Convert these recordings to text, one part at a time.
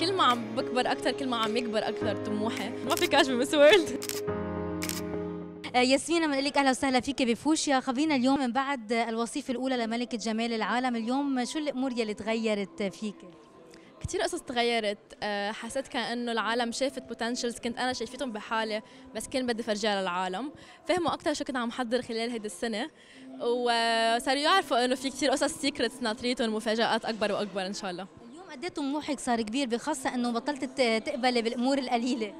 كل ما عم بكبر اكثر كل ما عم يكبر اكثر طموحي ما في كاش بمس وورلد ياسمين بنقول لك اهلا وسهلا فيك بفوشيا خبرينا اليوم من بعد آه، الوصيفه الاولى لملكه جمال العالم اليوم شو الامور يلي تغيرت فيك كثير قصص تغيرت آه، حسيت كانه العالم شافت بوتنشلز كنت انا شايفتهم بحالي بس كان بدي فرجيها للعالم فهموا اكثر شو كنت عم حضر خلال هيدي السنه وصاروا يعرفوا انه في كثير قصص سيكريتس ناطريتهم مفاجات اكبر واكبر ان شاء الله قد ايه طموحك صار كبير بخاصه انه بطلت تقبلي بالامور القليله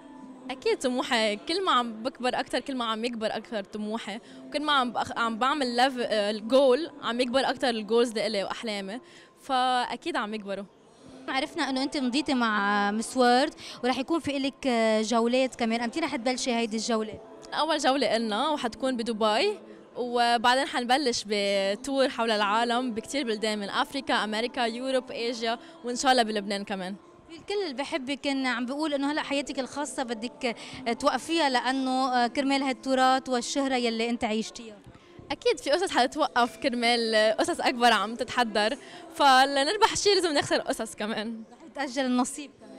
اكيد طموحي كل ما عم بكبر اكثر كل ما عم يكبر اكثر طموحي وكل ما عم عم بعمل لف آه، الجول عم يكبر اكثر الجولز لإلي واحلامي فاكيد عم يكبروا عرفنا انه انت مضيتي مع مس وورد وراح يكون في لك آه، جولات كمان امتى رح تبلشي هيدي الجوله اول جوله لنا وحتكون بدبي وبعدين حنبلش بتور حول العالم بكثير بلدان من افريكا امريكا يوروب ايجيا وان شاء الله بلبنان كمان الكل اللي بحبك كان عم بيقول انه هلا حياتك الخاصه بدك توقفيها لانه كرمال هالتراث والشهره يلي انت عيشتيها اكيد في قصص حتتوقف كرمال قصص اكبر عم تتحضر فلنربح شيء لازم نخسر قصص كمان رح يتاجل النصيب كمان.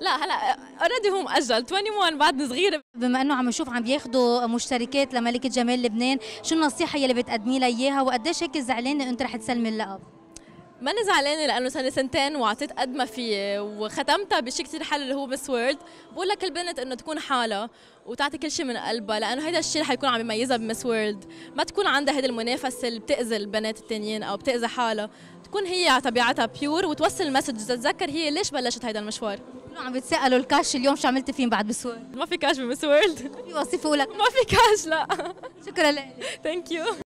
لا هلا اوريدي هو مأجل 21 بعدني صغيره بما انه عم نشوف عم بياخذوا مشتركات لملكه جمال لبنان شو النصيحه يلي بتقدمي لها اياها وقديش هيك زعلانه انت رح تسلمي اللقب ماني زعلانه لانه صار لي سنتين وعطيت قد ما فيي وختمتها بشيء كثير حلو اللي هو مس وورد بقول لك البنت انه تكون حالها وتعطي كل شيء من قلبها لانه هذا الشيء رح يكون عم يميزها بمس وورد ما تكون عندها هذه المنافسه اللي بتاذي البنات التانيين او بتاذي حالها تكون هي على طبيعتها بيور وتوصل المسج تتذكر هي ليش بلشت هذا المشوار عم بتسالوا الكاش اليوم شو عملتي فيه بعد بسور ما في كاش بمسورد في وصفه لك ما في كاش لا شكرا لك ثانك يو